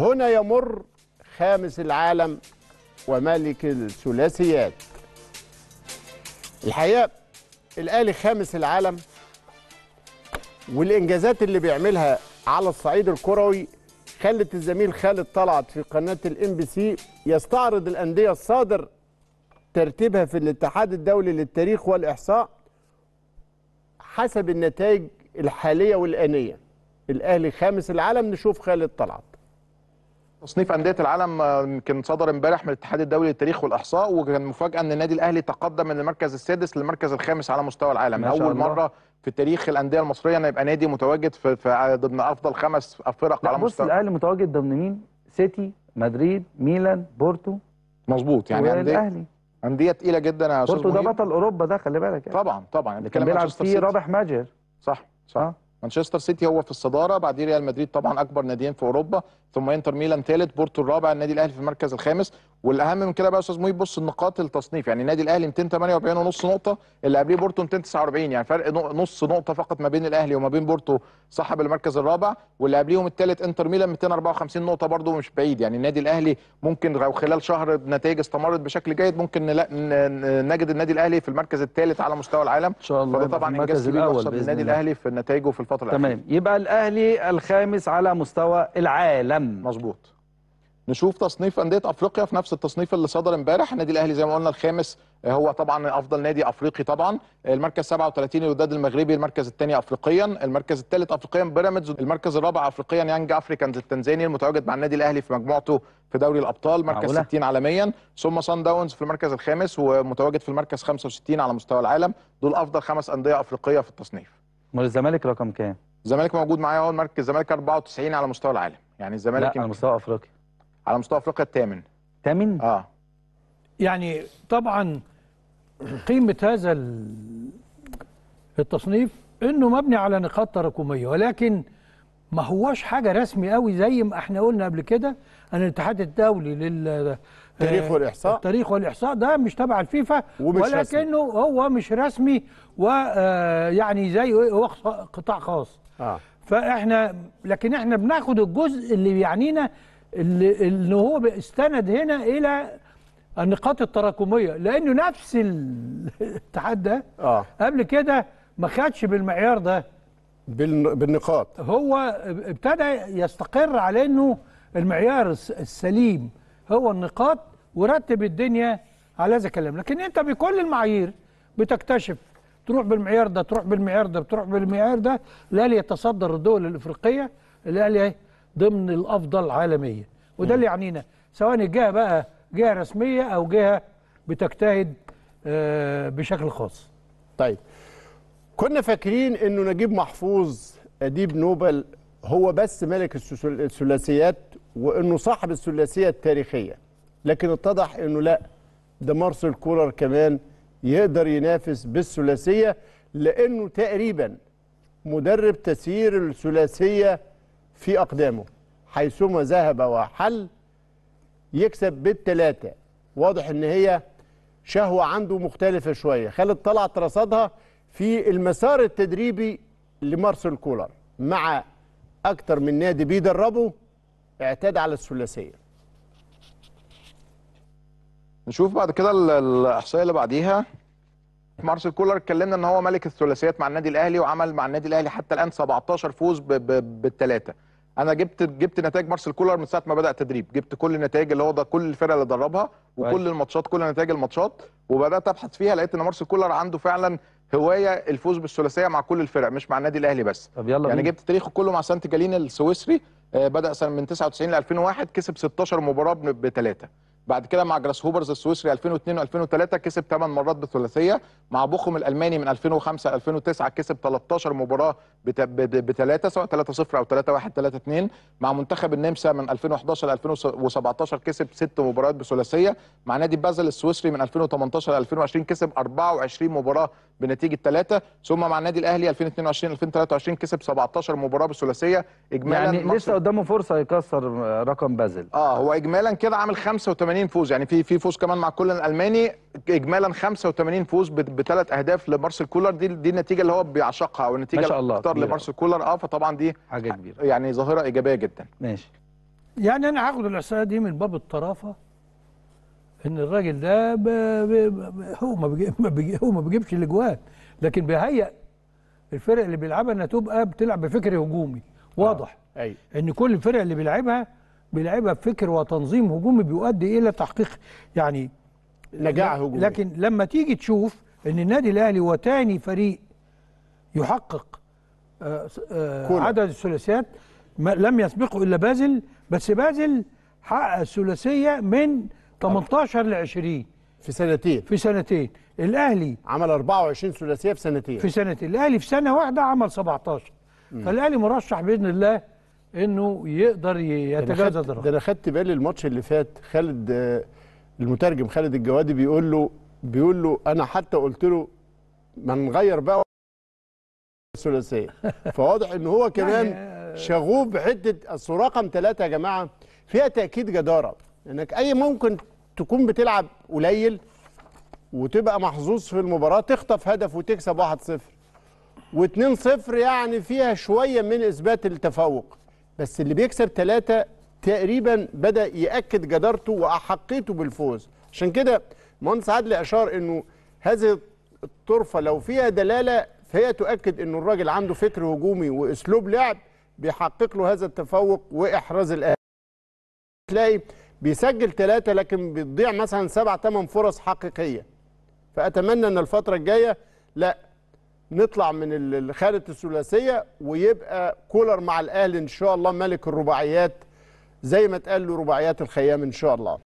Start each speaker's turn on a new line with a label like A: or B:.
A: هنا يمر خامس العالم وملك الثلاثيات الحقيقه الاهلي خامس العالم والانجازات اللي بيعملها على الصعيد الكروي خلت الزميل خالد طلعت في قناه الام بي سي يستعرض الانديه الصادر ترتيبها في الاتحاد الدولي للتاريخ والاحصاء حسب
B: النتائج الحاليه والانيه الاهلي خامس العالم نشوف خالد طلعت تصنيف انديه العالم يمكن آه، صدر امبارح من الاتحاد الدولي للتاريخ والاحصاء وكان مفاجاه ان النادي الاهلي تقدم من المركز السادس للمركز الخامس على مستوى العالم اول الله. مره في تاريخ الانديه المصريه ان يبقى نادي متواجد في, في ضمن افضل خمس فرق على مستوى بص
C: الاهلي متواجد ضمن مين سيتي مدريد ميلان بورتو مظبوط يعني الاهلي
B: انديه تقيله جدا يا استاذ بورتو ده بطل اوروبا ده خلي بالك يعني. طبعا طبعا اللي كان بيلعب فيه رابح ماجر صح صح آه. مانشستر سيتي هو في الصداره بعديه ريال مدريد طبعا اكبر ناديين في اوروبا ثم انتر ميلان ثالث بورتو الرابع النادي الاهلي في المركز الخامس والاهم من كده بقى يا استاذ مهيب بص النقاط التصنيف يعني النادي الاهلي 248 ونص نقطه اللي قبليه بورتو 249 يعني فرق نص نقطه فقط ما بين الاهلي وما بين بورتو صاحب المركز الرابع واللي قبليهم الثالث انتر ميلان 254 نقطه برده مش بعيد يعني النادي الاهلي ممكن لو خلال شهر نتائج استمرت بشكل جيد ممكن نجد النادي الاهلي في المركز الثالث على مستوى العالم ان شاء الله طبعا انجاز كبير للنادي الاهلي في نتائجه في الفتره الاخيره تمام يبقى الاهلي الخامس على مستوى العالم مظبوط نشوف تصنيف انديه افريقيا في نفس التصنيف اللي صدر امبارح النادي الاهلي زي ما قلنا الخامس آه، هو طبعا افضل نادي افريقي طبعا المركز 37 الوداد المغربي المركز الثاني افريقيا المركز الثالث افريقيا بيراميدز المركز الرابع افريقيا يانج افريكانز التنزاني المتواجد مع النادي الاهلي في مجموعته في دوري الابطال مركز 60 عالميا ثم سان داونز في المركز الخامس ومتواجد في المركز 65 على مستوى العالم دول افضل خمس انديه افريقيه في التصنيف
C: امال الزمالك رقم
B: كام؟ الزمالك موجود معايا اهو مركز الزمالك 94 على مستوى العالم يعني الزمالك على مستوى افريقيا على مستوى افريقيا الثامن ثامن؟ اه
C: يعني طبعا قيمه هذا التصنيف انه مبني على نقاط تراكميه ولكن ما هوش حاجه رسمي قوي زي ما احنا قلنا قبل كده ان الاتحاد الدولي لل التاريخ آه، والاحصاء التاريخ والاحصاء ده مش تبع الفيفا ولكنه رسمي. هو مش رسمي ويعني آه، زي هو قطاع خاص آه. فاحنا لكن احنا بناخد الجزء اللي بيعنينا اللي ان هو استند هنا الى النقاط التراكميه لانه نفس الاتحاد ده آه. قبل كده ما خدش بالمعيار ده بالنقاط هو ابتدى يستقر على انه المعيار السليم هو النقاط ورتب الدنيا على هذا الكلام لكن انت بكل المعايير بتكتشف تروح بالمعيار ده تروح بالمعيار ده تروح بالمعيار ده الاهلي يتصدر الدول الافريقيه الاهلي ضمن الافضل عالميا وده اللي يعنينا سواء الجهه بقى جهه رسميه او جهه بتجتهد آه، بشكل خاص طيب كنا فاكرين انه
A: نجيب محفوظ اديب نوبل هو بس ملك الثلاثيات وانه صاحب الثلاثيه التاريخيه لكن اتضح انه لا ده مارسيل كولر كمان يقدر ينافس بالثلاثيه لانه تقريبا مدرب تسيير الثلاثيه في اقدامه حيثما ذهب وحل يكسب بالثلاثه واضح ان هي شهوه عنده مختلفه شويه خالد طلعت رصدها في المسار التدريبي لمارسيل كولر مع اكتر من نادي بيدربه اعتاد
B: على الثلاثيه نشوف بعد كده الاحصائيه اللي بعديها مارسيل كولر اتكلمنا ان هو ملك الثلاثيات مع النادي الاهلي وعمل مع النادي الاهلي حتى الان 17 فوز بالثلاثه انا جبت جبت نتائج مارسيل كولر من ساعه ما بدا تدريب جبت كل النتائج اللي هو ده كل الفرق اللي دربها وكل الماتشات كل نتائج الماتشات وبدات ابحث فيها لقيت ان مارسيل كولر عنده فعلا هوايه الفوز بالثلاثيه مع كل الفرق مش مع النادي الاهلي بس طب يلا يعني بي. جبت تاريخه كله مع سانت جالين السويسري آه، بدا سنه من 99 ل 2001 كسب 16 مباراه بثلاثه بعد كده مع جراس هوبرز السويسري 2002 و2003 كسب 8 مرات بثلاثيه مع بوخم الالماني من 2005 ل 2009 كسب 13 مباراه بثلاثه سواء 3 0 او 3 1 3 2 مع منتخب النمسا من 2011 ل 2017 كسب 6 مباريات بثلاثيه مع نادي بازل السويسري من 2018 ل 2020 كسب 24 مباراه بنتيجه 3 ثم مع النادي الاهلي 2022 2023 كسب 17 مباراه بثلاثيه اجمالا يعني لسه قدامه فرصه يكسر رقم بازل اه هو اجمالا كده عامل 85 85 فوز يعني في في فوز كمان مع كولن الالماني اجمالا 85 فوز بثلاث اهداف لمارسيل كولر دي دي النتيجه اللي هو بيعشقها او النتيجه ما شاء الله اكتر لمارسيل كولر اه فطبعا دي حاجه كبيره يعني ظاهره ايجابيه جدا ماشي
C: يعني انا هاخد الاحصائيه دي من باب الطرافه ان الراجل ده ب... ب... هو ما بيجيب ما بيجي هو ما بيجيبش الاجوان لكن بيهيئ الفرق اللي بيلعبها انها تبقى بتلعب بفكر هجومي واضح آه. أي. أيوه. ان كل الفرق اللي بيلعبها بيلعبها بفكر وتنظيم هجومي بيؤدي الى تحقيق يعني نجاح هجومي لكن لما تيجي تشوف ان النادي الاهلي هو تاني فريق يحقق آآ آه، آآ آه، عدد الثلاثيات لم يسبقه الا بازل بس بازل حقق الثلاثيه من 18 ل 20 في سنتين في سنتين الاهلي عمل 24 ثلاثيه في سنتين في سنتين الاهلي في سنه واحده عمل 17 م. فالاهلي مرشح باذن الله انه يقدر يتجاوز ده انا خدت بالي الماتش
A: اللي فات خالد المترجم خالد الجوادي بيقول له بيقول له انا حتى قلت له ما نغير بقى الثلاثيه فواضح ان هو كمان يعني، آه، شغوف بحته اصل رقم ثلاثه يا جماعه فيها تاكيد جداره انك اي ممكن تكون بتلعب قليل وتبقى محظوظ في المباراه تخطف هدف وتكسب 1-0 و2-0 يعني فيها شويه من اثبات التفوق بس اللي بيكسب ثلاثة تقريبا بدأ يأكد جدارته وأحقيته بالفوز عشان كده مهندس عدلي أشار أنه هذه الطرفة لو فيها دلالة فهي تؤكد أنه الراجل عنده فكر هجومي وأسلوب لعب بيحقق له هذا التفوق وإحراز الأهلي تلاقي بيسجل ثلاثة لكن بتضيع مثلا سبع ثمان فرص حقيقية فأتمنى أن الفترة الجاية لا نطلع من خانه الثلاثيه ويبقى كولر مع الاهلي ان شاء الله ملك الرباعيات زي ما اتقال له رباعيات الخيام ان شاء الله